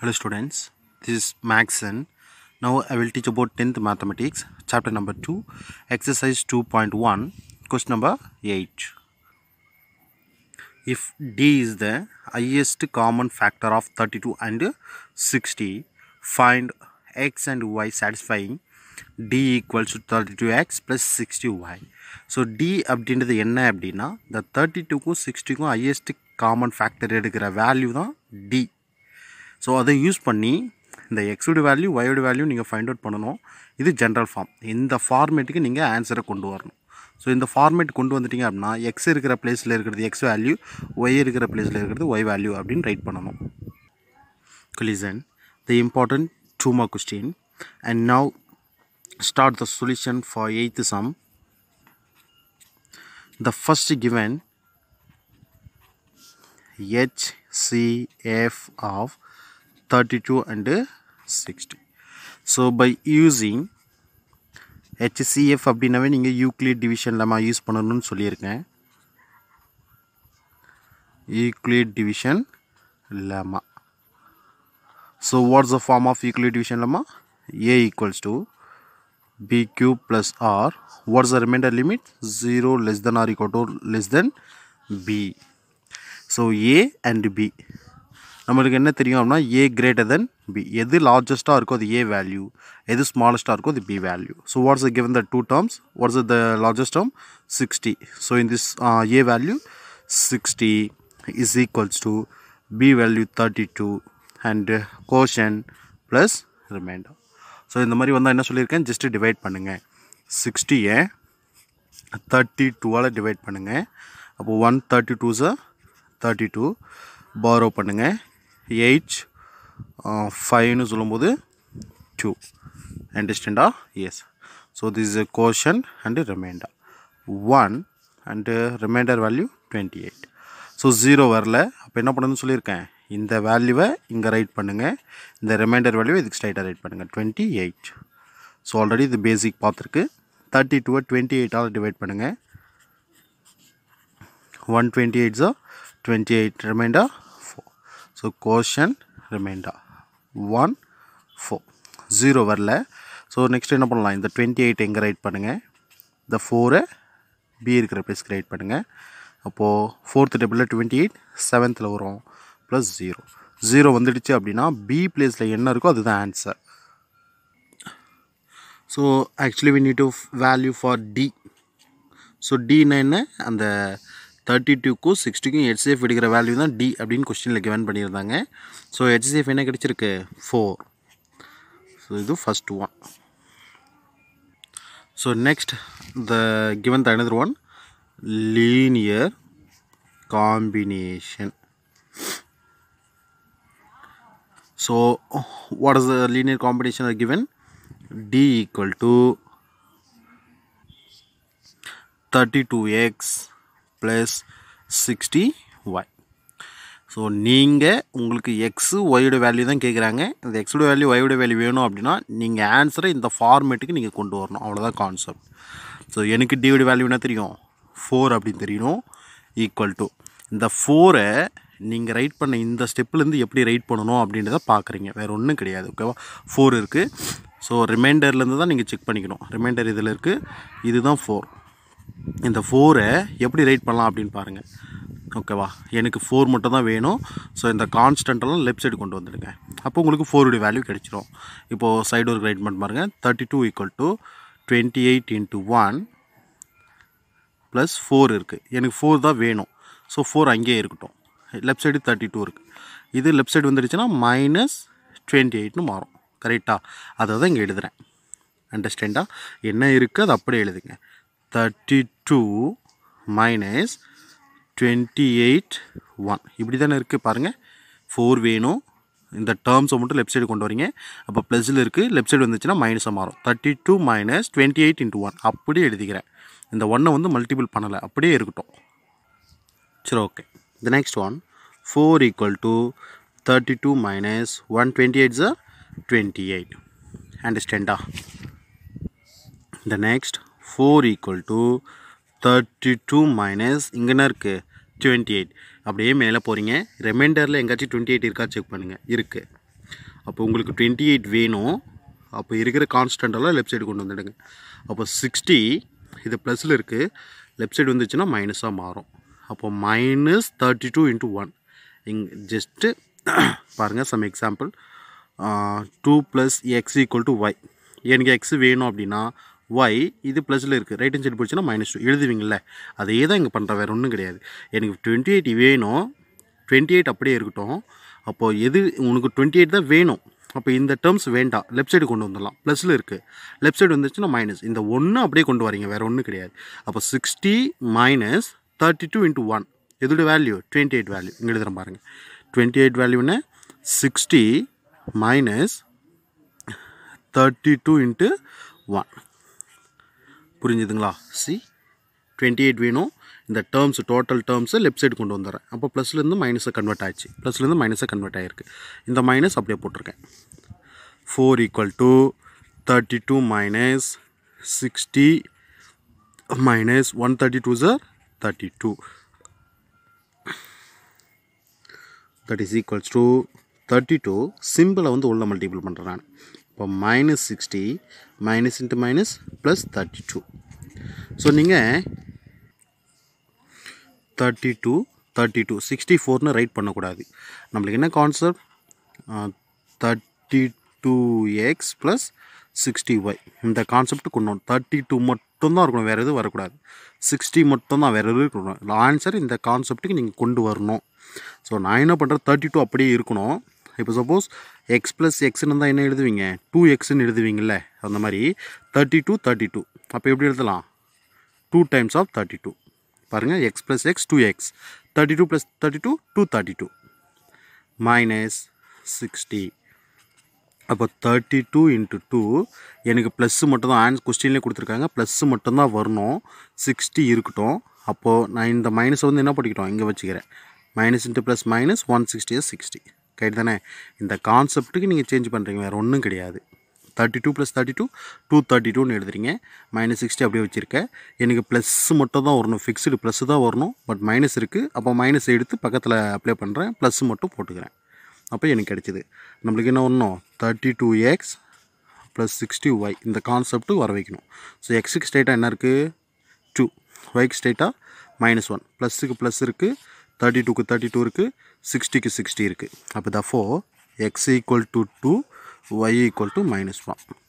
Hello students, this is Maxon. Now I will teach about 10th mathematics, chapter number 2, exercise 2.1, question number 8. If D is the highest common factor of 32 and 60, find X and Y satisfying D equals to 32X plus 60Y. So D the என்ன அப்படின்னா இந்த thirty டூக்கும் சிக்ஸ்டிக்கும் highest common factor எடுக்கிற value தான் d. So அதை use பண்ணி இந்த எக்ஸோடு வேல்யூ ஒயோடு வேல்யூ நீங்கள் ஃபைண்ட் அவுட் பண்ணணும் இது ஜென்ரல் ஃபார்ம் இந்த ஃபார்மேட்டுக்கு நீங்கள் ஆன்சரை கொண்டு வரணும் ஸோ இந்த ஃபார்மேட் கொண்டு வந்துட்டிங்க அப்படின்னா எக்ஸ் இருக்கிற பிளேஸில் இருக்கிறது எக்ஸ் வேல்யூ ஒய் இருக்கிற பிளேஸில் இருக்கிறது ஒய் வேல்யூ அப்படின்னு ரைட் பண்ணணும் collision the important two mark question and now start the solution for eighth sum the first given CF of 32 and 60 so by using HCF அப்படின்னாவே நீங்கள் யூக்ளிட் டிவிஷன் use யூஸ் பண்ணணும்னு சொல்லியிருக்கேன் Euclid division lemma. So what's the form of Euclid division lemma? A equals to b cube plus r. What's the remainder limit? 0 less than r equal to less than b. So A and B. அமக்கு என்ன தெரியும் அப்படினா a > b எது लार्जेஸ்டா இருக்கு அது a value எது ஸ்மாலஸ்டா இருக்கு அது b value so what's given the 2 terms what's the largest term 60 so in this a value 60 = b value 32 and quotient + remainder so இந்த மாதிரி வந்தா என்ன சொல்லிருக்கேன் ஜஸ்ட் டிவைட் பண்ணுங்க 60 ஏ 32 ஆல டிவைட் பண்ணுங்க அப்ப 132 32 borrow பண்ணுங்க எயிட் ஃபைவ்னு uh, சொல்லும்போது டூ அண்டர்ஸ்டாண்டா எஸ் so this is quotient and remainder one and remainder value twenty eight so zero வரல அப்போ என்ன பண்ணணும்னு சொல்லியிருக்கேன் இந்த வேல்யூவை இங்கே ரைட் பண்ணுங்கள் இந்த ரிமைண்டர் வேல்யூவை இதுக்கு ஸ்ட்ரைட்டாக ரைட் பண்ணுங்கள் டுவெண்ட்டி எயிட் ஸோ ஆல்ரெடி இது பேசிக் பார்த்துருக்கு தேர்ட்டி டூவை டுவெண்ட்டி எயிட்டால் டிவைட் பண்ணுங்கள் one twenty eight twenty eight remainder so quotient remainder one four zero so ஸோ next என்ன பண்ணலாம் இந்த டுவெண்ட்டி எயிட் ரைட் பண்ணுங்கள் இந்த ஃபோரை பி இருக்கிற பிளேஸ்க்கு ரைட் பண்ணுங்கள் அப்போது 4th டேபிளில் 28 எயிட் செவன்த்தில் வரும் ப்ளஸ் ஜீரோ ஜீரோ வந்துடுச்சு அப்படின்னா பி பிளேஸில் என்ன இருக்கோ அதுதான் answer so actually we need to value for D so டின்னா என்ன அந்த 32 को 60 डी अब quotient given so first one first two next given given one linear combination so what is the linear combination are given D equal to 32x plus sixty Y so நீங்கள் உங்களுக்கு x ஒயோட value தான் கேட்குறாங்க இந்த எக்ஸோட value ஒயோட value வேணும் அப்படின்னா நீங்கள் ஆன்சரை இந்த ஃபார்மேட்டுக்கு நீங்கள் கொண்டு வரணும் அவ்வளோதான் கான்செப்ட் ஸோ எனக்கு டிவிட வேல்யூ என்ன தெரியும் ஃபோர் அப்படின்னு தெரியணும் ஈக்குவல் டு இந்த ஃபோரை நீங்கள் ரைட் பண்ண இந்த ஸ்டெப்லேருந்து எப்படி ரைட் பண்ணணும் அப்படின்றத பார்க்குறீங்க வேறு ஒன்றும் கிடையாது ஓகேவா ஃபோர் இருக்குது ஸோ ரிமைண்டர்லேருந்து தான் நீங்கள் செக் பண்ணிக்கணும் ரிமைண்டர் இதில் இருக்குது இதுதான் ஃபோர் இந்த ஃபோரை எப்படி ரைட் பண்ணலாம் அப்படின்னு பாருங்கள் ஓகேவா எனக்கு ஃபோர் மட்டும் தான் வேணும் ஸோ இந்த கான்ஸ்டண்ட்டெல்லாம் லெஃப்ட் சைடு கொண்டு வந்துடுங்க அப்போ உங்களுக்கு ஃபோருடைய வேல்யூ கிடச்சிரும் இப்போது சைடு ஒரு ரைட் பண்ண பாருங்கள் thirty two equal to twenty eight into one plus four இருக்குது எனக்கு ஃபோர் தான் வேணும் ஸோ ஃபோர் அங்கேயே இருக்கட்டும் லெஃப்ட் சைடு தேர்ட்டி டூ இருக்குது இது லெஃப்ட் சைடு வந்துடுச்சுன்னா மைனஸ் டுவெண்ட்டி எயிட்னு மாறும் கரெக்டாக அதை தான் இங்கே எழுதுகிறேன் அண்டர்ஸ்டாண்டாக என்ன இருக்குது அதை அப்படியே எழுதுங்க thirty two minus 1 eight one இப்படி தானே இருக்குது பாருங்கள் ஃபோர் வேணும் இந்த terms மட்டும் லெஃப்ட் சைடு கொண்டு வரீங்க அப்போ ப்ளஸில் இருக்குது லெஃப்ட் சைடு வந்துச்சுன்னா minus அம்மாரும் thirty two minus into eight அப்படி ஒன் அப்படியே எழுதிக்கிறேன் இந்த 1 வந்து மல்டிபிள் பண்ணலை அப்படியே இருக்கட்டும் சரி okay the next one four equal to thirty two minus one twenty understand the twenty eight the four equal to thirty two minus இங்கேனா இருக்குது டுவெண்ட்டி எயிட் அப்படியே மேலே போகிறீங்க ரிமைண்டரில் எங்கேயாச்சும் டுவெண்ட்டி எயிட் இருக்கா செக் பண்ணுங்கள் இருக்குது அப்போ உங்களுக்கு டுவெண்ட்டி எயிட் வேணும் அப்போ இருக்கிற கான்ஸ்டண்டெல்லாம் லெஃப்ட் சைடு கொண்டு வந்துடுங்க அப்போ சிக்ஸ்டி இது ப்ளஸில் இருக்குது லெஃப்ட் சைடு வந்துச்சுன்னா மைனஸாக மாறும் அப்போ minus thirty two into one இங் ஜஸ்ட்டு பாருங்கள் some example two plus X equal to Y எனக்கு எக்ஸ் வேணும் அப்படின்னா ஒய் இது ப்ளஸில் இருக்குது ரைட் ஹேண்ட் சைடு போச்சுன்னா மைனஸ் டூ எழுதுவீங்கள அதே தான் இங்கே பண்ணுற வேறு ஒன்றும் கிடையாது எனக்கு டுவெண்ட்டி எயிட் வேணும் டுவெண்ட்டி எயிட் அப்படியே இருக்கட்டும் அப்போது எது உனக்கு டுவெண்ட்டி எயிட் தான் வேணும் அப்போ இந்த டேர்ம்ஸ் வேண்டாம் லெஃப்ட் சைடு கொண்டு வந்துடலாம் ப்ளஸில் இருக்குது லெஃப்ட் சைடு வந்துச்சுன்னா மைனஸ் இந்த ஒன்று அப்படியே கொண்டு வரீங்க வேறு ஒன்றும் கிடையாது அப்போ sixty minus thirty two into one இதோட வேல்யூ டுவெண்ட்டி எயிட் வேல்யூ இங்கே எழுதுகிற பாருங்கள் டுவெண்ட்டி எயிட் வேல்யூன்னு sixty minus thirty two into one புரிஞ்சுதுங்களா சி ட்வெண்ட்டி எயிட் வேணும் இந்த டேர்ம்ஸ் டோட்டல் டேர்ம்ஸை லெஃப்ட் சைடு கொண்டு வந்துடுறேன் அப்போ ப்ளஸ்லேருந்து மைனஸை கன்வெர்ட் ஆயிடுச்சு ப்ளஸ்லேருந்து மைனஸை கன்வெர்ட் ஆகிருக்கு இந்த மைனஸ் அப்படியே போட்டிருக்கேன் four equal to thirty two minus sixty minus one thirty two sir thirty two that is equals thirty two சிம்பிளை வந்து உள்ள மல்டிபிள் பண்ணுறேன் நான் இப்போ minus sixty minus into minus plus thirty two so நீங்கள் thirty two thirty two sixty ஃபோர்னு write பண்ணக்கூடாது நம்மளுக்கு என்ன concept thirty two X plus sixty Y இந்த கான்செப்ட் கொண்டு தேர்ட்டி டூ மட்டும்தான் இருக்கணும் வேறு எதுவும் வரக்கூடாது சிக்ஸ்டி மட்டும்தான் வேறு எதுவும் இருக்கணும் ஆன்சர் இந்த கான்செப்ட்டுக்கு நீங்கள் கொண்டு வரணும் ஸோ நான் என்ன பண்ணுறேன் தேர்ட்டி டூ அப்படியே இருக்கணும் இப்போ சப்போஸ் எக்ஸ் ப்ளஸ் எக்ஸ்னு இருந்தால் என்ன எழுதுவீங்க டூ எக்ஸ்ன்னு எழுதுவீங்கள்ல அந்த மாதிரி தேர்ட்டி டூ தேர்ட்டி டூ அப்போ எப்படி எழுதலாம் two times of thirty two பாருங்கள் X plus X two X thirty two plus thirty two two thirty two minus sixty அப்போ தேர்ட்டி டூ இன்ட்டு டூ எனக்கு ப்ளஸ்ஸு மட்டும் தான் ஆன்ஸ் கொஸ்டின்லேயே கொடுத்துருக்காங்க ப்ளஸ்ஸு மட்டும்தான் வரணும் சிக்ஸ்டி இருக்கட்டும் அப்போது நான் இந்த மைனஸை வந்து என்ன படிக்கிட்டோம் இங்கே வச்சுக்கிறேன் minus into plus minus one sixty sixty right தானே இந்த கான்செப்ட்டுக்கு நீங்கள் சேஞ்ச் பண்ணுறீங்க வேறு ஒன்றும் கிடையாது thirty two plus thirty two two thirty டூன்னு எழுதுறீங்க மைனஸ் சிக்ஸ்டி அப்படியே வச்சுருக்கேன் எனக்கு ப்ளஸ் மட்டும் தான் வரணும் ஃபிக்ஸ்டு ப்ளஸ் தான் வரணும் பட் மைனஸ் இருக்குது அப்போ மைனஸ் எடுத்து பக்கத்தில் அப்ளை பண்ணுறேன் ப்ளஸ் மட்டும் போட்டுக்கிறேன் அப்போ எனக்கு கிடச்சிது நம்மளுக்கு என்ன வரணும் thirty two X plus sixty Y இந்த கான்செப்ட்டு வர வைக்கணும் ஸோ எக்ஸுக்கு ஸ்டேட்டாக என்ன இருக்குது டூ ஒய்க்கு ஸ்டேட்டாக மைனஸ் ஒன் ப்ளஸ்ஸுக்கு ப்ளஸ் இருக்குது தேர்ட்டி டூக்கு தேர்ட்டி டூ இருக்குது சிக்ஸ்டிக்கு சிக்ஸ்டி இருக்குது அப்போ therefore X equal to two Y equal to minus one